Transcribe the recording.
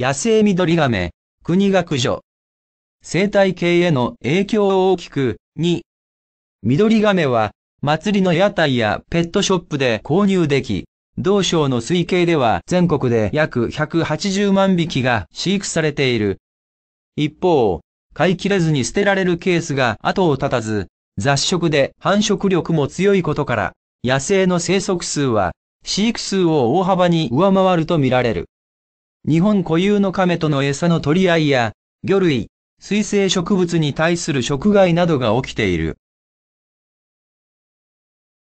野生緑亀、国が駆除。生態系への影響を大きく、2、緑亀は、祭りの屋台やペットショップで購入でき、同省の推計では全国で約180万匹が飼育されている。一方、飼い切れずに捨てられるケースが後を絶たず、雑食で繁殖力も強いことから、野生の生息数は飼育数を大幅に上回るとみられる。日本固有の亀との餌の取り合いや、魚類、水生植物に対する食害などが起きている。